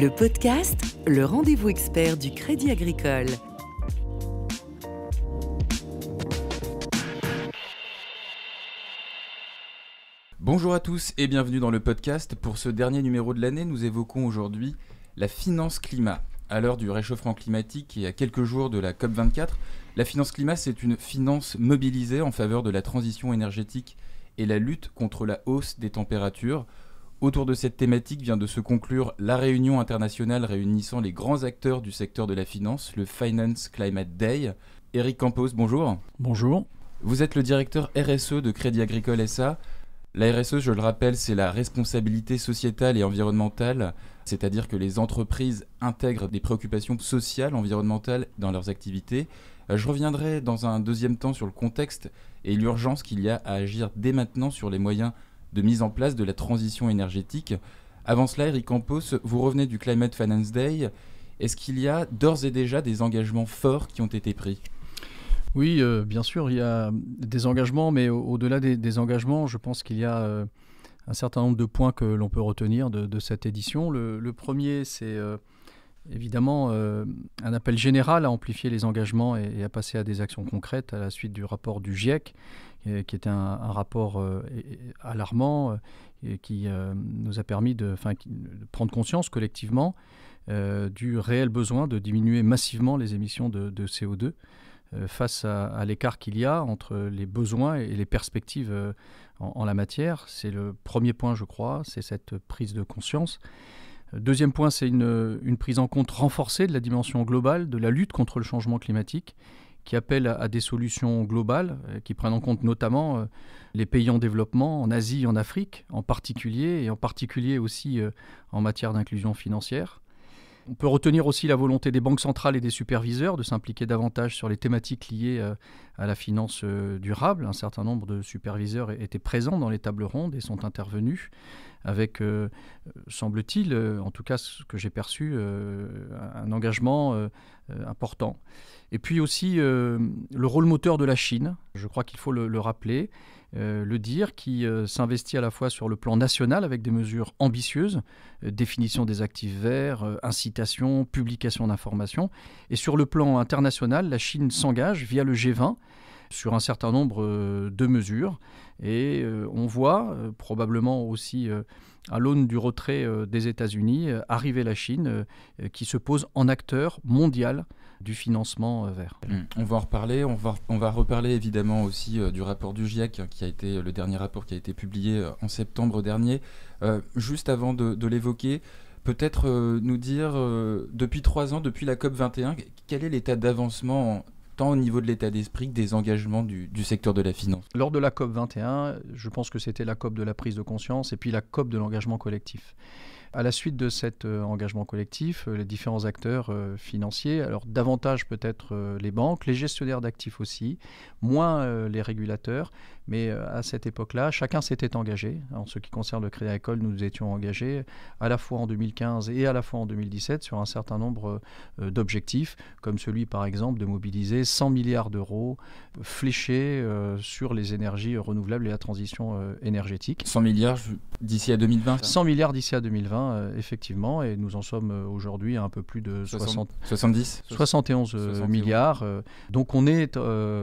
Le podcast, le rendez-vous expert du Crédit Agricole. Bonjour à tous et bienvenue dans le podcast. Pour ce dernier numéro de l'année, nous évoquons aujourd'hui la finance climat. À l'heure du réchauffement climatique et à quelques jours de la COP24, la finance climat, c'est une finance mobilisée en faveur de la transition énergétique et la lutte contre la hausse des températures Autour de cette thématique vient de se conclure la réunion internationale réunissant les grands acteurs du secteur de la finance, le Finance Climate Day. Eric Campos, bonjour. Bonjour. Vous êtes le directeur RSE de Crédit Agricole SA. La RSE, je le rappelle, c'est la responsabilité sociétale et environnementale, c'est-à-dire que les entreprises intègrent des préoccupations sociales, environnementales dans leurs activités. Euh, je reviendrai dans un deuxième temps sur le contexte et l'urgence qu'il y a à agir dès maintenant sur les moyens de mise en place de la transition énergétique. Avant cela, Eric Campos, vous revenez du Climate Finance Day. Est-ce qu'il y a d'ores et déjà des engagements forts qui ont été pris Oui, euh, bien sûr, il y a des engagements, mais au-delà des, engagements, je pense qu'il y a euh, un certain nombre de points que l'on peut retenir de, cette édition. Le, premier, c'est... Euh, évidemment euh, un appel général à amplifier les engagements et, à passer à des actions concrètes à la suite du rapport du GIEC, qui était un, rapport euh, alarmant euh, et qui nous a permis de, prendre conscience collectivement du réel besoin de diminuer massivement les émissions de, CO2 face à, l'écart qu'il y a entre les besoins et les perspectives en la matière. C'est le premier point, je crois, c'est cette prise de conscience. Deuxième point, c'est une, prise en compte renforcée de la dimension globale de la lutte contre le changement climatique qui appelle à, des solutions globales, euh, qui prennent en compte notamment euh, les pays en développement, en Asie, en Afrique en particulier, et en particulier aussi euh, en matière d'inclusion financière. On peut retenir aussi la volonté des banques centrales et des superviseurs de s'impliquer davantage sur les thématiques liées à la finance durable. Un certain nombre de superviseurs étaient présents dans les tables rondes et sont intervenus avec, euh, semble-t-il, euh, en tout cas ce que j'ai perçu, euh, un engagement important. Et puis aussi le rôle moteur de la Chine, je crois qu'il faut le, le rappeler, le dire, qui s'investit à la fois sur le plan national avec des mesures ambitieuses, définition des actifs verts, incitation, publication d'informations, et sur le plan international, la Chine s'engage via le G20 sur un certain nombre de mesures et euh, on voit, euh, probablement aussi euh, à l'aune du retrait des États-Unis, arriver la Chine qui se pose en acteur mondial du financement vert. Hmm. On va en reparler, on va, on va reparler évidemment aussi du rapport du GIEC, hein, qui a été le dernier rapport qui a été publié en septembre dernier. juste avant de, de l'évoquer, peut-être nous dire, depuis trois ans, depuis la COP 21, quel est l'état d'avancement tant au niveau de l'état d'esprit que des engagements du, secteur de la finance. Lors de la COP 21, je pense que c'était la COP de la prise de conscience et puis la COP de l'engagement collectif. À la suite de cet euh, engagement collectif, euh, les différents acteurs euh, financiers, alors davantage peut-être les banques, les gestionnaires d'actifs aussi, moins les régulateurs, mais euh, à cette époque-là, chacun s'était engagé. En ce qui concerne le Crédit Agricole, nous étions engagés à la fois en 2015 et à la fois en 2017 sur un certain nombre euh, d'objectifs, comme celui par exemple de mobiliser 100 milliards d'euros fléchés euh, sur les énergies renouvelables et la transition énergétique. 100 milliards d'ici à 2020 100 milliards d'ici à 2020, effectivement, et nous en sommes aujourd'hui à un peu plus de 60, 70 71, milliards. donc on est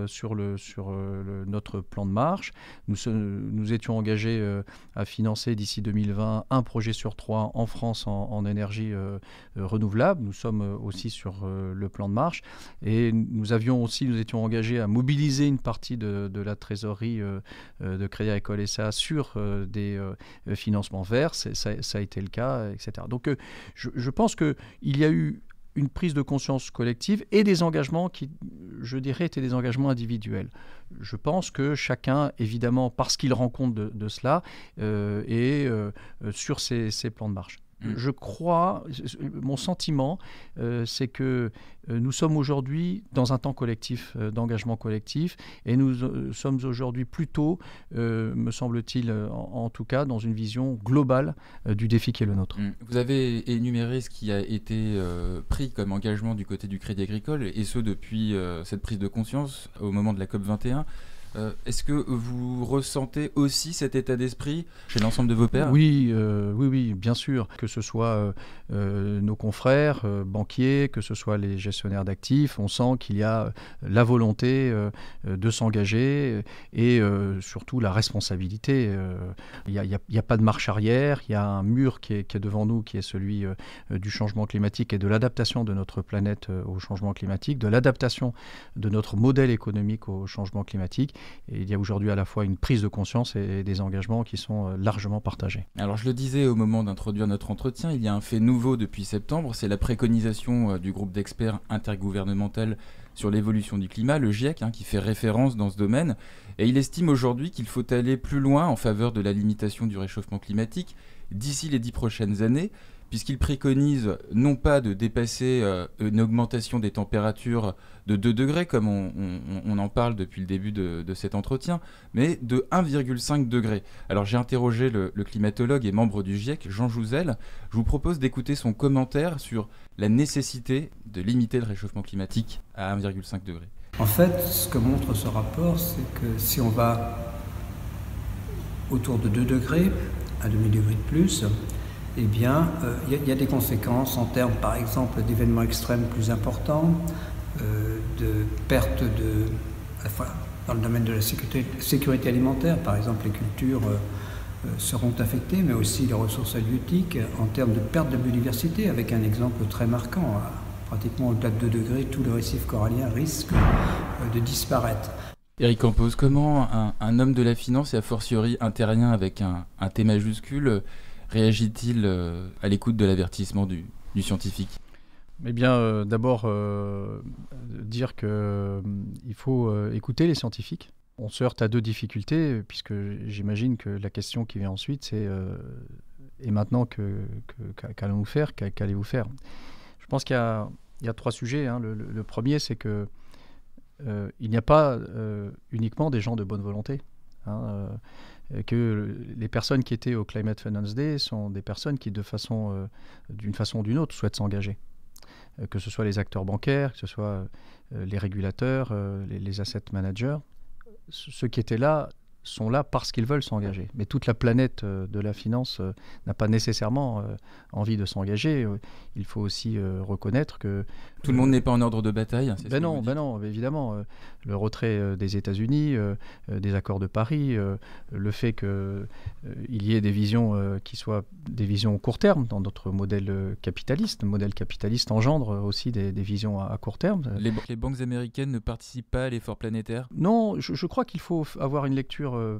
sur, le, sur notre plan de marche. Nous, étions engagés euh, à financer d'ici 2020 un projet sur trois en France en, énergie euh, euh, renouvelable. Nous sommes aussi sur le plan de marche. Et nous avions aussi, nous étions engagés à mobiliser une partie de, la trésorerie de Crédit Agricole SA sur des financements verts. Ça, a été le cas, etc. Donc je, je pense qu'il y a eu une prise de conscience collective et des engagements qui, je dirais, étaient des engagements individuels. Je pense que chacun, évidemment, parce qu'il rend compte de, cela, est euh, euh, euh, sur ses plans de marche. Mm. Je crois, mon sentiment, euh, c'est que euh, nous sommes aujourd'hui dans un temps collectif, euh, d'engagement collectif, et nous sommes aujourd'hui plutôt, me semble-t-il, en, tout cas, dans une vision globale du défi qui est le nôtre. Mm. Vous avez énuméré ce qui a été pris comme engagement du côté du Crédit Agricole, et ce depuis cette prise de conscience au moment de la COP 21. Euh, est-ce que vous ressentez aussi cet état d'esprit chez l'ensemble de vos pères Oui, euh, oui, oui, bien sûr. Que ce soit euh, nos confrères banquiers, que ce soit les gestionnaires d'actifs, on sent qu'il y a la volonté de s'engager et surtout la responsabilité. Il n'y a, pas de marche arrière, il y a un mur qui est devant nous, qui est celui du changement climatique et de l'adaptation de notre planète au changement climatique, de l'adaptation de notre modèle économique au changement climatique il y a aujourd'hui à la fois une prise de conscience et des engagements qui sont euh, largement partagés. Alors je le disais au moment d'introduire notre entretien, il y a un fait nouveau depuis septembre, c'est la préconisation euh, du groupe d'experts intergouvernemental sur l'évolution du climat, le GIEC, hein, qui fait référence dans ce domaine. Et il estime aujourd'hui qu'il faut aller plus loin en faveur de la limitation du réchauffement climatique d'ici les dix prochaines années puisqu'il préconise non pas de dépasser euh, une augmentation des températures de 2 degrés, comme on, en parle depuis le début de, cet entretien, mais de 1,5 degré. Alors j'ai interrogé le, climatologue et membre du GIEC, Jean Jouzel. Je vous propose d'écouter son commentaire sur la nécessité de limiter le réchauffement climatique à 1,5 degré. En fait, ce que montre ce rapport, c'est que si on va autour de 2 degrés, à demi degrés de plus, eh bien, il euh, y, a des conséquences en termes, par exemple, d'événements extrêmes plus importants, euh, de pertes de, dans le domaine de la sécurité, alimentaire, par exemple, les cultures euh, seront affectées, mais aussi les ressources halieutiques, en termes de perte de biodiversité, avec un exemple très marquant. pratiquement au-delà de 2 degrés, tout le récif corallien risque de disparaître. Eric Campos, comment un, homme de la finance et a fortiori un terrien avec un, un T majuscule réagit-il euh, à l'écoute de l'avertissement du, scientifique eh bien, euh, d'abord, euh, dire qu'il faut écouter les scientifiques. On se heurte à deux difficultés, puisque j'imagine que la question qui vient ensuite, c'est et maintenant, qu'allons-nous faire Qu'allez-vous faire Je pense qu'il y, a trois sujets. Hein. Le, premier, c'est que il n'y a pas uniquement des gens de bonne volonté. Hein, euh, que les personnes qui étaient au Climate Finance Day sont des personnes qui, de façon, euh, d'une façon ou d'une autre, souhaitent s'engager. Euh, que ce soit les acteurs bancaires, que ce soit les régulateurs, les, les asset managers, ceux qui étaient là sont là parce qu'ils veulent s'engager. Mais toute la planète euh, de la finance euh, n'a pas nécessairement euh, envie de s'engager. Il faut aussi reconnaître que... Tout le monde n'est pas en ordre de bataille. Ben non, ben non, évidemment. le retrait des États-Unis, des accords de Paris, le fait qu'il y ait des visions qui soient des visions au court terme dans notre modèle capitaliste. Le modèle capitaliste engendre aussi des, visions à, court terme. Les, banques américaines ne participent pas à l'effort planétaire Non, je crois qu'il faut avoir une lecture euh,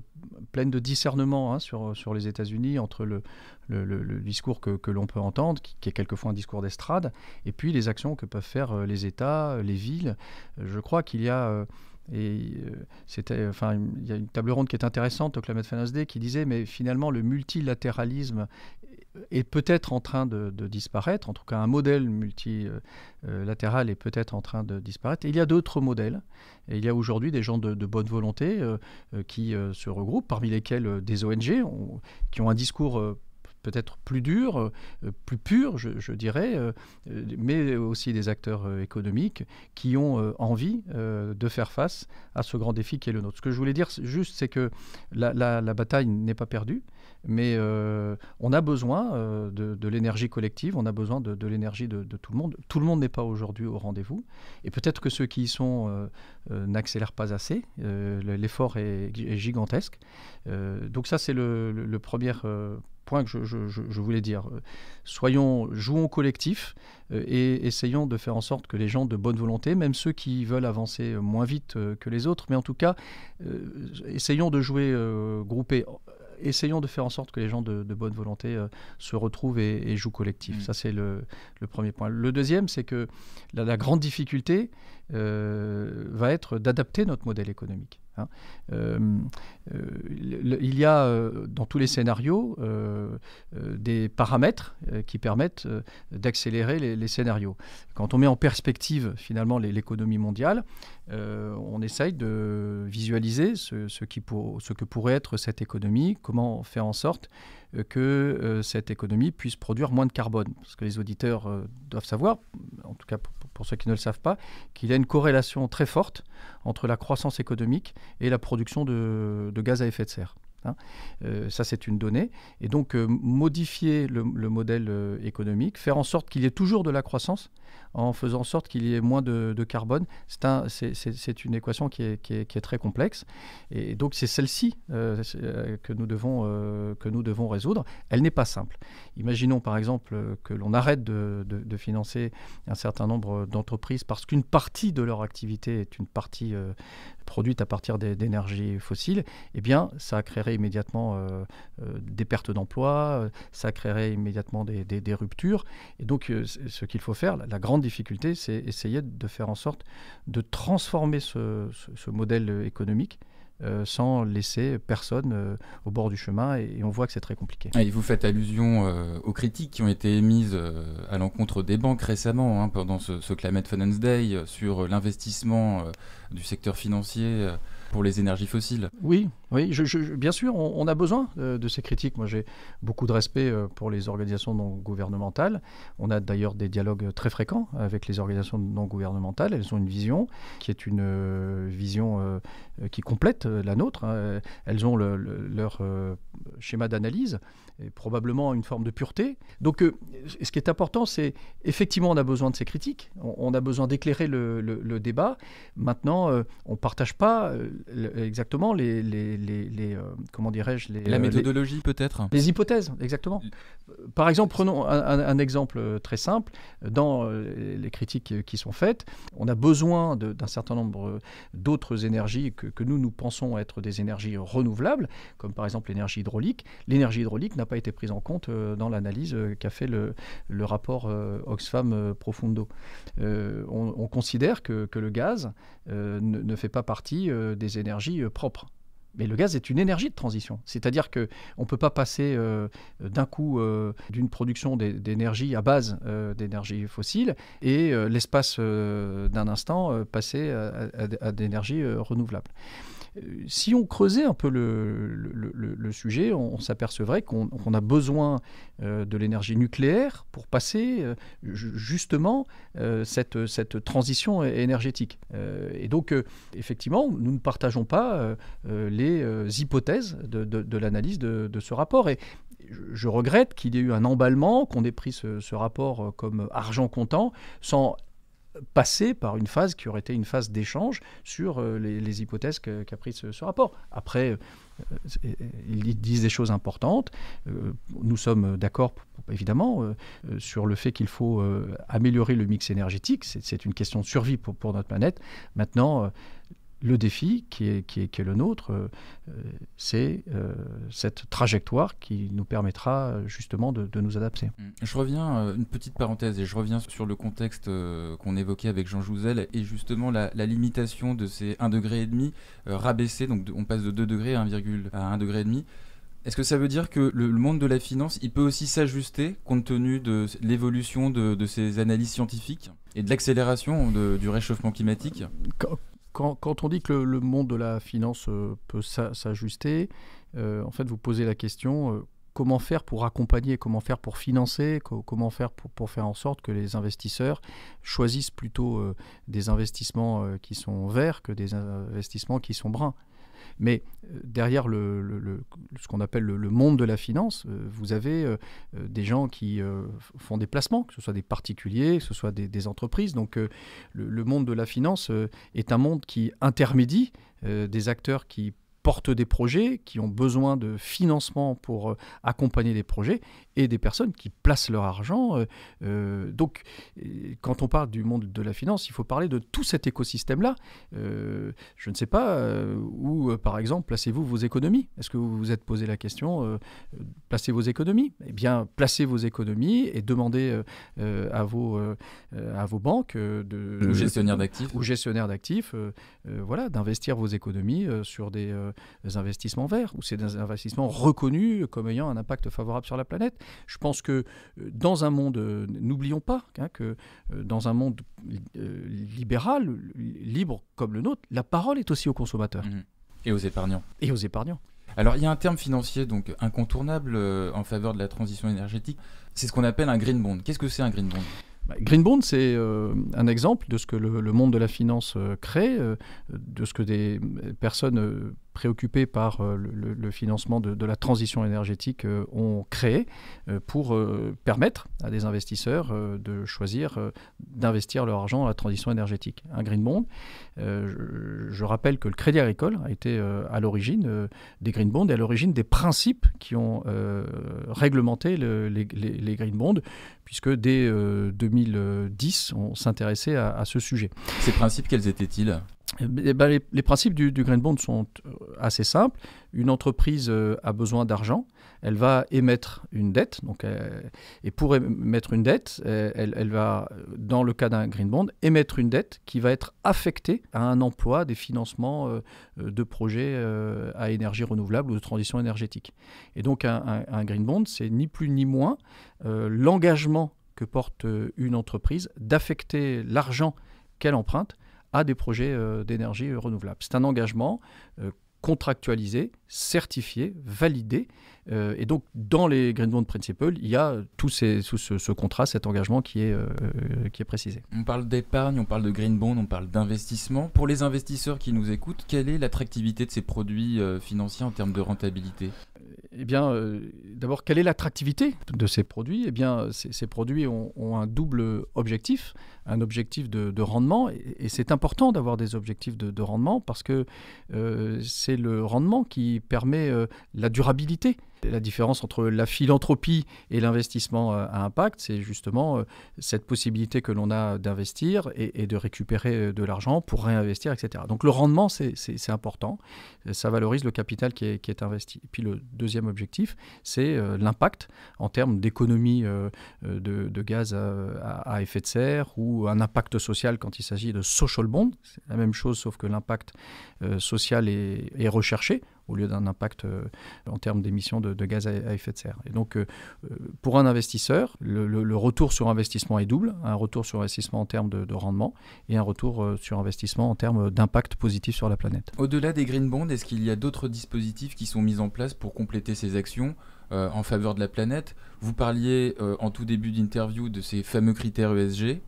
pleine de discernement hein, sur, euh, sur les États-Unis entre le, le, discours que, que l'on peut entendre, qui, est quelquefois un discours d'estrade, et puis les actions que peuvent faire euh, les États, les villes. Je crois qu'il y a... Et c'était, enfin, il y a une table ronde qui est intéressante, Oklamet Day, qui disait, mais finalement, le multilatéralisme est peut-être en train de, disparaître, en tout cas un modèle multilatéral euh, euh, est peut-être en train de disparaître. il y a d'autres modèles, et il y a aujourd'hui des gens de, bonne volonté euh, qui se regroupent, parmi lesquels des ONG qui ont un discours peut-être plus dur, plus pur, je, dirais, mais aussi des acteurs économiques qui ont envie de faire face à ce grand défi qui est le nôtre. Ce que je voulais dire juste, c'est que la, la bataille n'est pas perdue. Mais euh, on a besoin euh, de, l'énergie collective, on a besoin de, l'énergie de, tout le monde. Tout le monde n'est pas aujourd'hui au rendez-vous. Et peut-être que ceux qui y sont euh, n'accélèrent pas assez. L'effort est, gigantesque. donc ça, c'est le, premier point que je, voulais dire. Soyons, jouons collectif et essayons de faire en sorte que les gens de bonne volonté, même ceux qui veulent avancer moins vite que les autres, mais en tout cas, essayons de jouer groupés essayons de faire en sorte que les gens de, bonne volonté euh, se retrouvent et, jouent collectif. Mm. Ça, c'est le, premier point. Le deuxième, c'est que la grande difficulté, euh, va être d'adapter notre modèle économique. Hein. Euh, euh, il y a dans tous les scénarios des paramètres qui permettent d'accélérer les, scénarios. Quand on met en perspective finalement l'économie mondiale, on essaye de visualiser ce, que pourrait être cette économie, comment faire en sorte que cette économie puisse produire moins de carbone. Parce que les auditeurs doivent savoir, en tout cas pour, pour ceux qui ne le savent pas, qu'il y a une corrélation très forte entre la croissance économique et la production de, gaz à effet de serre. Hein. Euh, ça, c'est une donnée. Et donc, euh, modifier le, modèle euh, économique, faire en sorte qu'il y ait toujours de la croissance, en faisant en sorte qu'il y ait moins de, carbone, c'est une équation qui est, qui est, très complexe. Et, donc, c'est celle-ci que, nous devons, que nous devons résoudre. Elle n'est pas simple. Imaginons, par exemple, que l'on arrête de, de, financer un certain nombre d'entreprises parce qu'une partie de leur activité est une partie produite à partir d'énergies fossiles, eh bien, ça créerait immédiatement euh, euh, des pertes d'emplois, euh, ça créerait immédiatement des, ruptures. Et donc, ce qu'il faut faire, la, grande difficulté, c'est essayer de faire en sorte de transformer ce modèle économique euh, sans laisser personne euh, au bord du chemin et, on voit que c'est très compliqué. Et vous faites allusion euh, aux critiques qui ont été émises à l'encontre des banques récemment hein, pendant ce, ce Climate Finance Day sur l'investissement du secteur financier pour les énergies fossiles. Oui, oui, je, bien sûr, on, a besoin euh, de, ces critiques. Moi, j'ai beaucoup de respect euh, pour les organisations non gouvernementales. On a d'ailleurs des dialogues très fréquents avec les organisations non gouvernementales. Elles ont une vision qui est une euh, vision qui complète la nôtre. Hein. Elles ont leur schéma d'analyse, et probablement une forme de pureté. Donc, euh, ce qui est important, c'est effectivement, on a besoin de ces critiques, on, a besoin d'éclairer le, débat. Maintenant, euh, on ne partage pas euh, exactement les, les, les, comment dirais-je, les, la méthodologie peut-être, les hypothèses, exactement. Par exemple, prenons un, un exemple très simple dans les critiques qui sont faites. On a besoin d'un certain nombre d'autres énergies que, que nous nous pensons être des énergies renouvelables, comme par exemple l'énergie hydraulique L'énergie hydraulique n'a pas été prise en compte euh, dans l'analyse euh, qu'a fait le, rapport euh, Oxfam Profundo. On, considère que, le gaz ne, fait pas partie des énergies propres. Mais le gaz est une énergie de transition. C'est-à-dire qu'on ne peut pas passer d'un coup d'une production d'énergie à base d'énergie fossile et l'espace d'un instant passer à, à, à d'énergie renouvelable. Euh, si on creusait un peu le, sujet, on, s'apercevrait qu'on a besoin euh, de l'énergie nucléaire pour passer euh, justement cette, cette, transition énergétique. et donc, effectivement, nous ne partageons pas les hypothèses de, l'analyse de, ce rapport. Et je regrette qu'il y ait eu un emballement, qu'on ait pris ce, ce rapport comme argent comptant, sans passer par une phase qui aurait été une phase d'échange sur euh, les, hypothèses qu'a prises pris ce, rapport. Après, euh, euh, ils disent des choses importantes. Nous sommes d'accord, évidemment, sur le fait qu'il faut améliorer le mix énergétique. C'est une question de survie pour, pour notre planète. Maintenant, le défi qui est, le nôtre, euh, c'est euh, cette trajectoire qui nous permettra justement de, nous adapter. Mmh. Je reviens, euh, une petite parenthèse, et je reviens sur le contexte qu'on évoquait avec Jean Jouzel, et justement la, limitation de ces 1,5 degré rabaissés, donc on passe de 2 degrés à 1,5 à degré. Est-ce que ça veut dire que le, monde de la finance, il peut aussi s'ajuster compte tenu de l'évolution de, de, ces analyses scientifiques et de l'accélération du réchauffement climatique quand, on dit que le, monde de la finance euh, peut s'ajuster, euh, en fait, vous posez la question euh, comment faire pour accompagner, comment faire pour financer, comment faire pour, faire en sorte que les investisseurs choisissent plutôt des investissements qui sont verts que des investissements qui sont bruns. Mais euh, derrière le, ce qu'on appelle le, monde de la finance, euh, vous avez euh, des gens qui font des placements, que ce soit des particuliers, que ce soit des, des entreprises. Donc le, monde de la finance est un monde qui intermédie des acteurs qui portent des projets, qui ont besoin de financement pour euh, accompagner des projets, et des personnes qui placent leur argent. Euh, euh, donc, quand on parle du monde de la finance, il faut parler de tout cet écosystème-là. je ne sais pas où, par exemple, placez-vous vos économies. Est-ce que vous vous êtes posé la question, placez vos économies Eh bien, placez vos économies et demandez à, vos, à vos banques de, gestionnaire gestionnaires d'actifs, ou gestionnaires d'actifs, voilà, d'investir vos économies sur des euh, investissements verts, ou c'est des investissements reconnus comme ayant un impact favorable sur la planète. Je pense que euh, dans un monde, euh, n'oublions pas hein, que dans un monde libéral, libre comme le nôtre, la parole est aussi aux consommateurs. Mmh. Et aux épargnants. Et aux épargnants. Alors il y a un terme financier donc incontournable en faveur de la transition énergétique, c'est ce qu'on appelle un green bond. Qu'est-ce que c'est un green bond bah, Green Bond, c'est un exemple de ce que le, monde de la finance crée, de ce que des personnes préoccupés par euh, le, financement de, la transition énergétique euh, ont créé euh, pour permettre à des investisseurs de choisir d'investir leur argent dans la transition énergétique. Un green bond, je, rappelle que le Crédit Agricole a été à l'origine des green bonds et à l'origine des principes qui ont réglementé les, green bonds, puisque dès 2010, on s'intéressait à ce sujet. Ces principes, quels étaient-ils eh ben, les, principes du, Green Bond sont euh, assez simples. Une entreprise euh, a besoin d'argent, elle va émettre une dette, donc, euh, et pour émettre une dette, elle, va, dans le cas d'un Green Bond, émettre une dette qui va être affectée à un emploi des financements de projets à énergie renouvelable ou de transition énergétique. Et donc un Green Bond, c'est ni plus ni moins l'engagement que porte une entreprise d'affecter l'argent qu'elle emprunte à des projets euh, d'énergie euh, renouvelable. C'est un engagement euh, contractualisé, certifié, validé. et donc, dans les Green Bond Principles, il y a tout, ce, contrat, cet engagement qui est, qui est précisé. On parle d'épargne, on parle de Green Bond, on parle d'investissement. Pour les investisseurs qui nous écoutent, quelle est l'attractivité de ces produits financiers en termes de rentabilité eh bien, euh, d'abord, quelle est l'attractivité de ces produits Eh bien, ces, produits ont, un double objectif, un objectif de, rendement, et, c'est important d'avoir des objectifs de, rendement parce que euh, c'est le rendement qui permet euh, la durabilité la différence entre la philanthropie et l'investissement euh, à impact, c'est justement euh, cette possibilité que l'on a d'investir et, de récupérer euh, de l'argent pour réinvestir, etc. Donc le rendement, c'est important. Ça valorise le capital qui est, investi. puis le deuxième objectif, c'est l'impact en termes d'économie de, gaz à, effet de serre ou un impact social quand il s'agit de social bond. C'est la même chose, sauf que l'impact social est recherché au lieu d'un impact euh, en termes d'émissions de, gaz à, effet de serre. Et donc, euh, euh, pour un investisseur, le, retour sur investissement est double, un retour sur investissement en termes de, rendement et un retour sur investissement en termes d'impact positif sur la planète. Au-delà des green bonds, est-ce qu'il y a d'autres dispositifs qui sont mis en place pour compléter ces actions en faveur de la planète Vous parliez en tout début d'interview de ces fameux critères ESG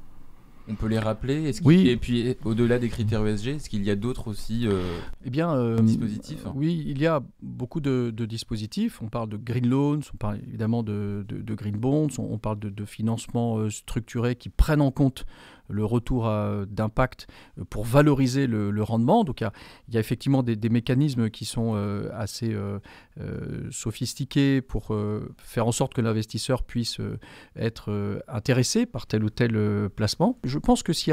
on peut les rappeler oui. Et puis, au-delà des critères ESG, est-ce qu'il y a d'autres aussi euh, eh bien, euh, dispositifs hein Oui, il y a beaucoup de, dispositifs. On parle de green loans, on parle évidemment de, green bonds, on, on parle de, financements euh, structurés qui prennent en compte le retour d'impact euh, pour valoriser le, rendement. Donc il y, a, effectivement des, mécanismes qui sont euh, assez euh, sophistiqués pour faire en sorte que l'investisseur puisse être intéressé par tel ou tel placement. Je pense que s'il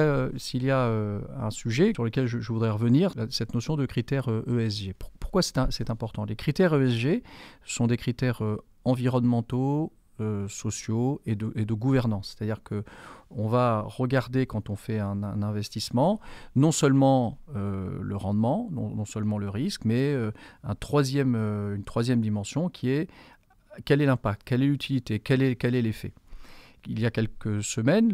y a, un sujet sur lequel je, je, voudrais revenir, cette notion de critères ESG. E pourquoi c'est important Les critères ESG sont des critères environnementaux, euh, sociaux et de, et de gouvernance. C'est-à-dire que on va regarder quand on fait un, investissement non seulement euh, le rendement, non, seulement le risque, mais euh, un troisième, une troisième dimension qui est quel est l'impact, quelle est l'utilité, quel est, quel est l'effet. Il y a quelques semaines,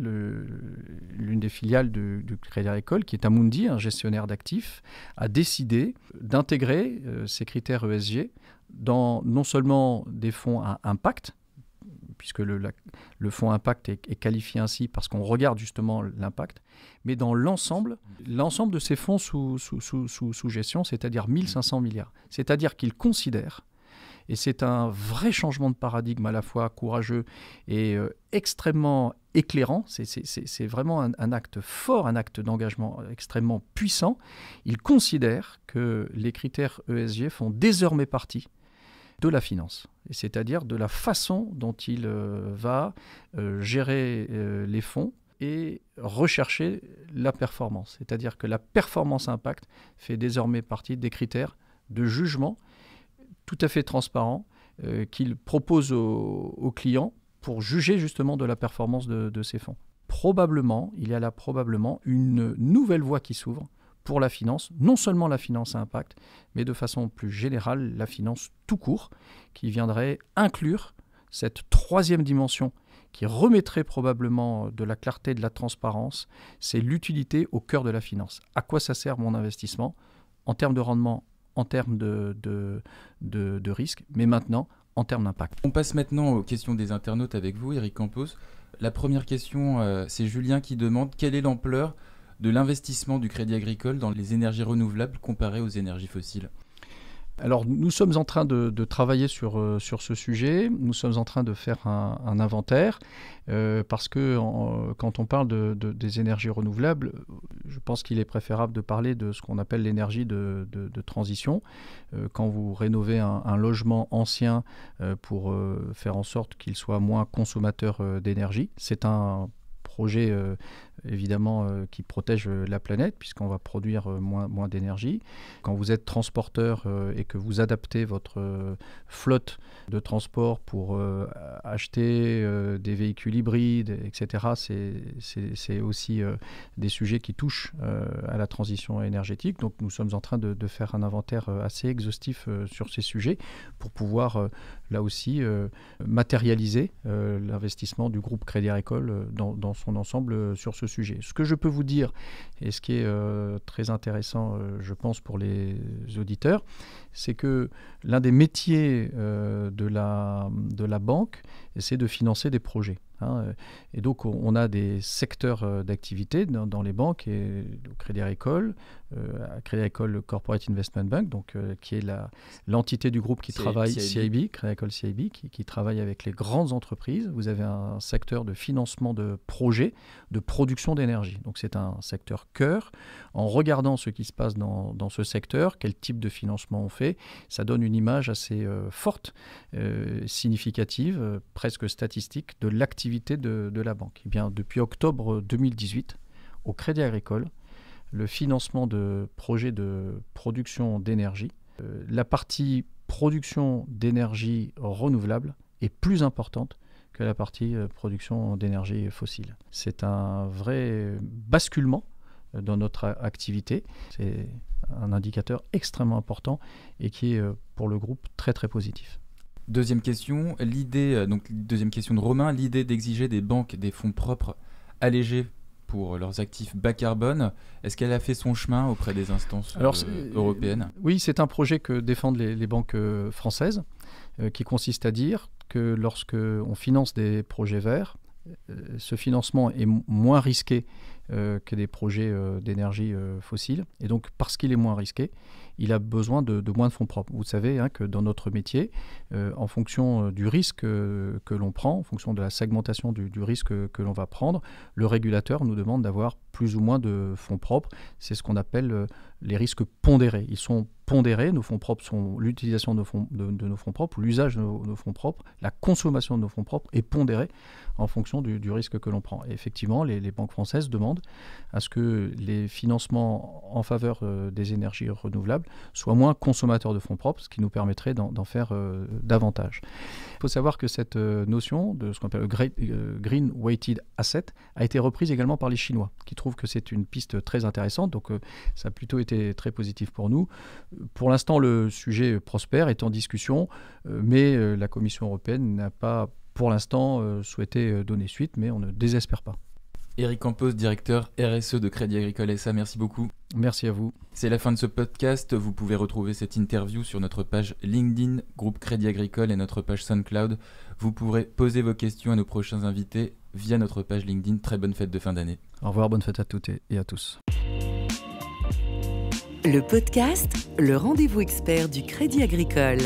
l'une des filiales du, du Crédit Agricole, qui est Amundi, un gestionnaire d'actifs, a décidé d'intégrer ces critères ESG dans non seulement des fonds à impact, puisque le, fonds impact est, qualifié ainsi parce qu'on regarde justement l'impact. Mais dans l'ensemble, l'ensemble de ces fonds sous, gestion, c'est-à-dire 1500 milliards, c'est-à-dire qu'ils considèrent et c'est un vrai changement de paradigme à la fois courageux et euh, extrêmement éclairant. C'est vraiment un, acte fort, un acte d'engagement extrêmement puissant. ils considèrent que les critères ESG font désormais partie de la finance, c'est-à-dire de la façon dont il euh, va euh, gérer euh, les fonds et rechercher la performance. C'est-à-dire que la performance impact fait désormais partie des critères de jugement tout à fait transparents qu'il propose aux, clients pour juger justement de la performance de, de, ces fonds. Probablement, il y a là probablement une nouvelle voie qui s'ouvre pour la finance, non seulement la finance à impact, mais de façon plus générale la finance tout court, qui viendrait inclure cette troisième dimension qui remettrait probablement de la clarté, de la transparence, c'est l'utilité au cœur de la finance. À quoi ça sert mon investissement en termes de rendement, en termes de, de, risque, mais maintenant en termes d'impact. On passe maintenant aux questions des internautes avec vous, Eric Campos. La première question, euh, c'est Julien qui demande quelle est l'ampleur de l'investissement du Crédit agricole dans les énergies renouvelables comparées aux énergies fossiles alors nous sommes en train de, travailler sur, euh, sur ce sujet, nous sommes en train de faire un, inventaire, euh, parce que quand on parle de, des énergies renouvelables, je pense qu'il est préférable de parler de ce qu'on appelle l'énergie de, transition. Euh, quand vous rénovez un logement ancien pour faire en sorte qu'il soit moins consommateur d'énergie, c'est un projet évidemment euh, qui protège euh, la planète puisqu'on va produire euh, moins, moins d'énergie. Quand vous êtes transporteur et que vous adaptez votre flotte de transport pour acheter des véhicules hybrides, etc., c'est aussi des sujets qui touchent à la transition énergétique. Donc nous sommes en train de, de faire un inventaire assez exhaustif sur ces sujets pour pouvoir là aussi matérialiser l'investissement du groupe Crédit Agricole dans, dans son ensemble sur ce sujet. Ce que je peux vous dire, et ce qui est euh, très intéressant, euh, je pense, pour les auditeurs, c'est que l'un des métiers euh, de, la, de la banque, c'est de financer des projets. Hein, euh, et donc, on a des secteurs euh, d'activité dans, les banques et au Crédit Agricole, euh, Crédit Agricole Corporate Investment Bank, donc, euh, qui est l'entité du groupe qui travaille, CIB, Crédit Agricole CIB, qui, travaille avec les grandes entreprises. Vous avez un secteur de financement de projets de production d'énergie. Donc, c'est un secteur cœur. En regardant ce qui se passe dans, ce secteur, quel type de financement on fait, ça donne une image assez forte, significative, presque statistique de l'activité de, la banque eh bien, Depuis octobre 2018, au Crédit Agricole, le financement de projets de production d'énergie, euh, la partie production d'énergie renouvelable est plus importante que la partie euh, production d'énergie fossile. C'est un vrai basculement euh, dans notre activité. C'est un indicateur extrêmement important et qui est pour le groupe très très positif. Deuxième question, l'idée, euh, donc deuxième question de Romain, l'idée d'exiger des banques des fonds propres allégés pour leurs actifs bas carbone, est-ce qu'elle a fait son chemin auprès des instances euh, européennes Oui, c'est un projet que défendent les, banques euh, françaises, qui consiste à dire que lorsque on finance des projets verts, ce financement est moins risqué euh, que des projets euh, d'énergie euh, fossile. Et donc, parce qu'il est moins risqué, il a besoin de, moins de fonds propres. Vous savez hein, que dans notre métier, en fonction du risque que l'on prend, en fonction de la segmentation du, risque que l'on va prendre, le régulateur nous demande d'avoir plus ou moins de fonds propres. C'est ce qu'on appelle les risques pondérés. Ils sont pondérés, nos fonds propres sont l'utilisation de, nos fonds propres, l'usage de, nos fonds propres, la consommation de nos fonds propres est pondérée en fonction du, risque que l'on prend. effectivement, les banques françaises demandent à ce que les financements en faveur euh, des énergies renouvelables soient moins consommateurs de fonds propres, ce qui nous permettrait d'en faire euh, davantage. Il faut savoir que cette euh, notion de ce qu'on appelle le Green Weighted Asset a été reprise également par les Chinois, qui trouvent que c'est une piste très intéressante, donc ça a plutôt été très positif pour nous. Pour l'instant, le sujet prospère est en discussion, mais la Commission européenne n'a pas pour l'instant souhaité donner suite, mais on ne désespère pas. Eric Campos, directeur RSE de Crédit Agricole SA, merci beaucoup. Merci à vous. C'est la fin de ce podcast. Vous pouvez retrouver cette interview sur notre page LinkedIn, groupe Crédit Agricole et notre page SoundCloud. Vous pourrez poser vos questions à nos prochains invités via notre page LinkedIn. Très bonne fête de fin d'année. Au revoir, bonne fête à toutes et à tous. Le podcast, le rendez-vous expert du Crédit Agricole.